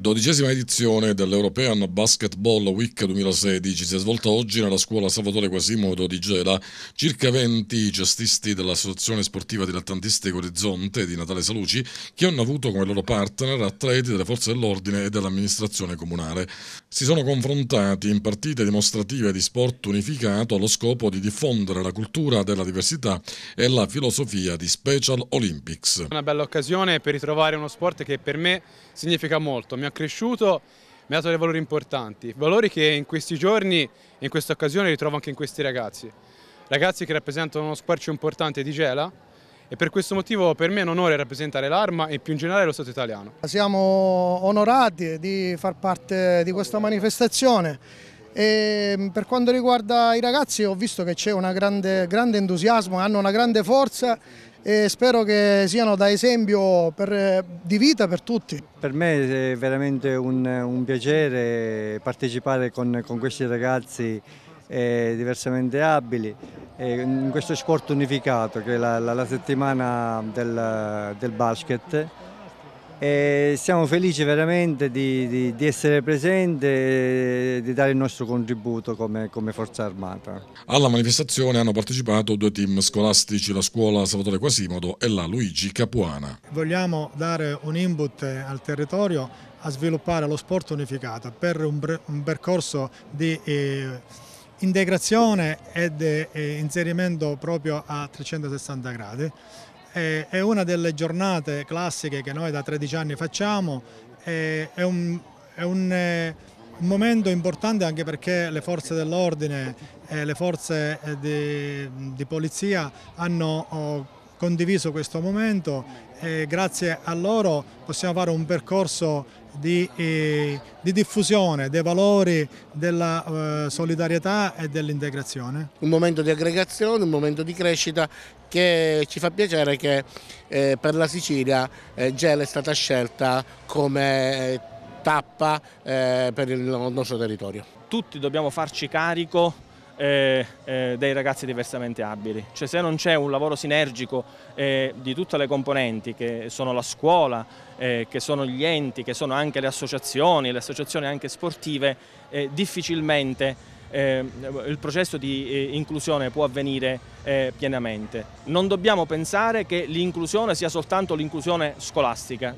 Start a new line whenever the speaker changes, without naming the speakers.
Dodicesima edizione dell'European Basketball Week 2016 si è svolta oggi nella scuola Salvatore Quasimodo di Gela. Circa 20 cestisti dell'Associazione Sportiva Dilettantistica Orizzonte di Natale Saluci che hanno avuto come loro partner atleti delle forze dell'ordine e dell'amministrazione comunale. Si sono confrontati in partite dimostrative di sport unificato allo scopo di diffondere la cultura della diversità e la filosofia di Special Olympics.
Una bella occasione per ritrovare uno sport che per me significa molto. Mi ha cresciuto mi ha dato dei valori importanti, valori che in questi giorni e in questa occasione ritrovo anche in questi ragazzi, ragazzi che rappresentano uno squarcio importante di Gela e per questo motivo per me è un onore rappresentare l'Arma e più in generale lo Stato italiano.
Siamo onorati di far parte di questa manifestazione e per quanto riguarda i ragazzi ho visto che c'è un grande, grande entusiasmo, hanno una grande forza e spero che siano da esempio per, di vita per tutti.
Per me è veramente un, un piacere partecipare con, con questi ragazzi eh, diversamente abili eh, in questo sport unificato che è la, la, la settimana del, del basket e siamo felici veramente di, di, di, essere presenti e di dare il nostro contributo come, come, Forza Armata.
Alla manifestazione hanno partecipato due team scolastici, la scuola Salvatore Quasimodo e la Luigi Capuana.
Vogliamo dare un input al territorio a sviluppare lo sport unificato per un, un percorso di... Eh, integrazione ed eh, inserimento proprio a 360 gradi è una delle giornate classiche che noi da 13 anni facciamo, è un, è eh, un momento importante anche perché le forze dell'ordine e le forze eh, di, di polizia hanno oh, condiviso questo momento e grazie a loro possiamo fare un percorso di, eh, di diffusione dei valori della eh, solidarietà e
dell'integrazione. Un momento di aggregazione, un momento di crescita che ci fa piacere che eh, per la Sicilia Gela è stata scelta come tappa
per il nostro territorio. Tutti dobbiamo farci carico eh, eh, dei ragazzi diversamente abili. Cioè se non c'è un lavoro sinergico eh, di tutte le componenti che sono la scuola, eh, che sono gli enti, che sono anche le associazioni, le associazioni anche sportive, eh, difficilmente eh, il processo di inclusione può avvenire pienamente. Non dobbiamo pensare che l'inclusione sia soltanto l'inclusione scolastica.